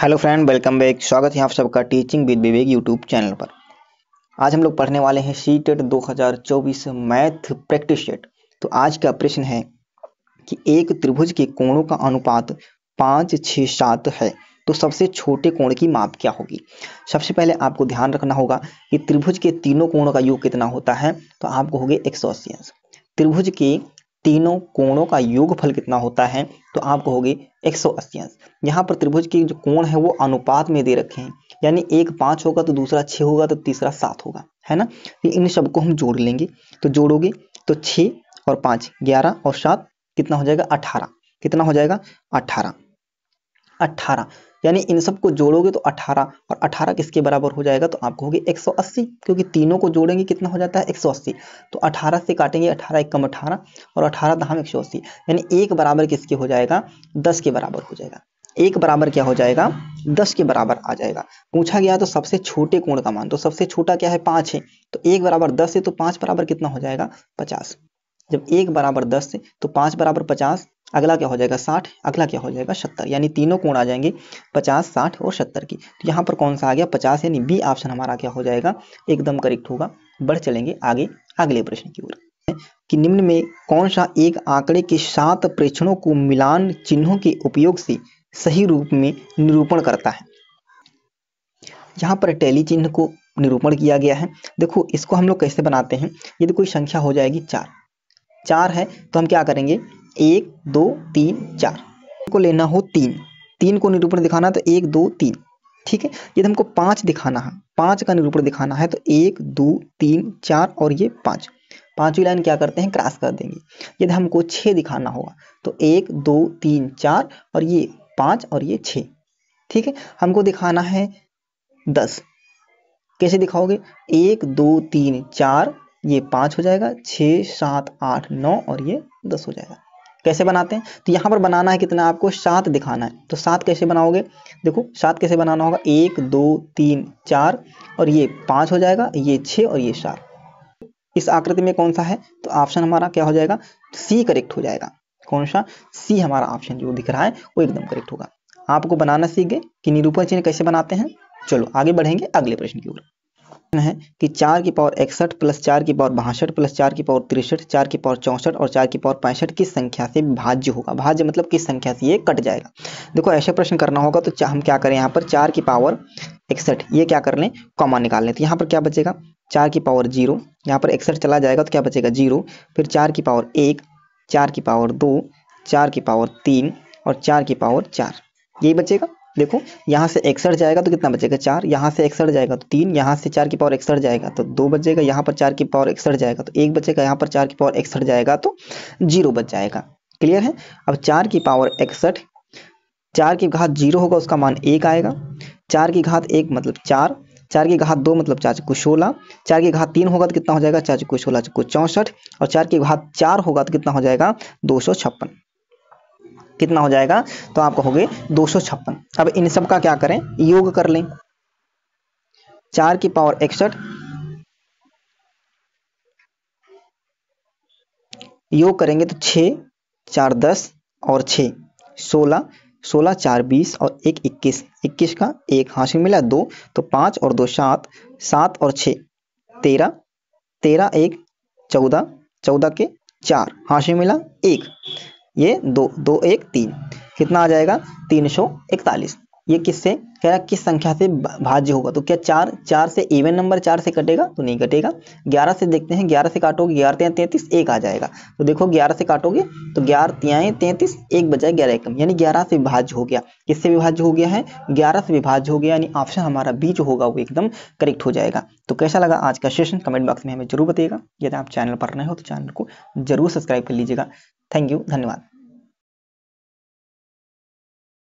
hello friend welcome back स्वागत है आप सबका teaching with Vivek YouTube channel पर आज हम लोग पढ़ने वाले हैं C TET 2024 math practice set तो आज का प्रश्न है कि एक त्रिभुज के कोणों का अनुपात पाँच छः सात है तो सबसे छोटे कोण की माप क्या होगी सबसे पहले आपको ध्यान रखना होगा कि त्रिभुज के तीनों कोणों का योग कितना होता है तो आपको होगी एक त्रिभुज के तीनों कोणों का योगफल कितना होता है तो आप कहोगे एक सौ अस्सी अंश यहाँ पर त्रिभुज के जो कोण है वो अनुपात में दे रखे हैं यानी एक पाँच होगा तो दूसरा छः होगा तो तीसरा सात होगा है ना तो इन सबको हम जोड़ लेंगे तो जोड़ोगे तो छः और पाँच ग्यारह और सात कितना हो जाएगा अठारह कितना हो जाएगा अठारह अट्ठारह यानी इन सबको जोड़ोगे तो 18 और 18 किसके बराबर हो जाएगा तो आप कहोगे 180 क्योंकि तीनों को जोड़ेंगे कितना हो जाता है 180 तो 18 से काटेंगे 18 एक कम अठारह और 18 दहाम 180 यानी एक बराबर किसके हो जाएगा 10 के बराबर हो जाएगा एक बराबर क्या हो जाएगा 10 के बराबर आ जाएगा पूछा गया तो सबसे छोटे कोण का मान तो सबसे छोटा क्या है पाँच है तो एक बराबर दस है तो पाँच बराबर कितना हो जाएगा पचास जब एक बराबर दस तो पाँच बराबर पचास अगला क्या हो जाएगा साठ अगला क्या हो जाएगा सत्तर यानी तीनों कोण आ जाएंगे पचास साठ और सत्तर की तो यहाँ पर कौन सा आ गया पचास यानी बी ऑप्शन हमारा क्या हो जाएगा एकदम करेक्ट होगा बढ़ चलेंगे आगे अगले प्रश्न की ओर कि निम्न में कौन सा एक आंकड़े के सात प्रेक्षणों को मिलान चिन्हों के उपयोग से सही रूप में निरूपण करता है यहाँ पर टैली चिन्ह को निरूपण किया गया है देखो इसको हम लोग कैसे बनाते हैं यदि कोई संख्या हो जाएगी चार चार है तो हम क्या करेंगे एक दो तीन चार को लेना हो तीन तीन को निरूपण दिखाना तो एक दो तीन ठीक है यदि तो हमको पाँच दिखाना है पाँच का निरूपण दिखाना है तो एक दो तीन चार और ये पाँच पांचवी लाइन क्या करते हैं क्रॉस कर देंगे यदि तो हमको छः दिखाना होगा तो एक दो तीन चार और ये पाँच और ये छः ठीक है हमको दिखाना है दस कैसे दिखाओगे एक दो तीन चार ये पाँच हो जाएगा छः सात आठ नौ और ये दस हो जाएगा कैसे बनाते हैं तो यहाँ पर बनाना है कितना आपको सात दिखाना है तो सात कैसे बनाओगे देखो सात कैसे बनाना होगा एक दो तीन चार और ये पाँच हो जाएगा ये छः और ये सात इस आकृति में कौन सा है तो ऑप्शन हमारा क्या हो जाएगा सी करेक्ट हो जाएगा कौन सा सी हमारा ऑप्शन जो दिख रहा है वो एकदम करेक्ट होगा आपको बनाना सीख गए कि निरूपण चिन्ह कैसे बनाते हैं चलो आगे बढ़ेंगे अगले प्रश्न की ओर है कि चार की पावर इकसठ प्लस चार की पावर बासठ प्लस चार की पावर तिरसठ चार की पावर चौंसठ और चार की पावर पैंसठ किस संख्या से भाज्य होगा भाज्य मतलब किस संख्या से ये कट जाएगा देखो ऐसा प्रश्न करना होगा तो हम क्या करें यहाँ पर चार की पावर इकसठ ये क्या कर लें कॉमा निकाल लें तो यहाँ पर क्या बचेगा चार की पावर जीरो यहाँ पर इकसठ चला जाएगा तो क्या बचेगा जीरो फिर चार की पावर एक चार की पावर दो चार की पावर तीन और चार की पावर चार यही बचेगा देखो यहाँ से एकसठ जाएगा तो कितना बचेगा चार यहाँ से एकसठ जाएगा तो तीन यहाँ से चार की पावर एकसठ जाएगा तो दो बचेगा यहाँ पर चार की पावर एकसठ जाएगा तो एक बचेगा यहाँ पर चार की पावर एकसठ जाएगा तो जीरो बच जाएगा क्लियर है अब चार की पावर इकसठ चार की घात जीरो होगा उसका मान एक आएगा चार की घात एक मतलब चार चार की घात दो मतलब चार चक्को सोलह चार की घात तीन होगा तो कितना हो जाएगा चार चक्को सोलह चक्को चौंसठ और चार की घात चार होगा तो कितना हो जाएगा दो सौ छप्पन कितना हो जाएगा तो आप कहोगे दो अब इन सब का क्या करें योग कर लें चार की पावर इकसठ योग करेंगे तो छ चार दस और छ सोलह सोलह चार बीस और एक इक्कीस इक्कीस का एक हाथ में मिला दो तो पांच और दो सात सात और छ तेरह तेरह एक चौदह चौदह के चार हाथ मिला एक ये दो दो एक तीन कितना आ जाएगा तीन सौ इकतालीस ये किससे कह रहा किस संख्या से भाज्य होगा तो क्या चार चार से इवन नंबर चार से कटेगा तो नहीं कटेगा ग्यारह से देखते हैं ग्यारह से काटोगे ग्यारह तेरह तैंतीस एक आ जाएगा तो देखो ग्यारह से काटोगे तो ग्यारह तिया तैंतीस एक बजाय ग्यारह एकम यानी ग्यारह से विभाज्य हो गया किससे विभाज्य हो गया है ग्यारह से विभाज्य हो गया यानी ऑप्शन हमारा बी जो होगा वो एकदम करेक्ट हो जाएगा तो कैसा लगा आज का सेशन कमेंट बॉक्स में हमें जरूर बताइएगा यदि आप चैनल पर नए हो तो चैनल को जरूर सब्सक्राइब कर लीजिएगा थैंक यू धन्यवाद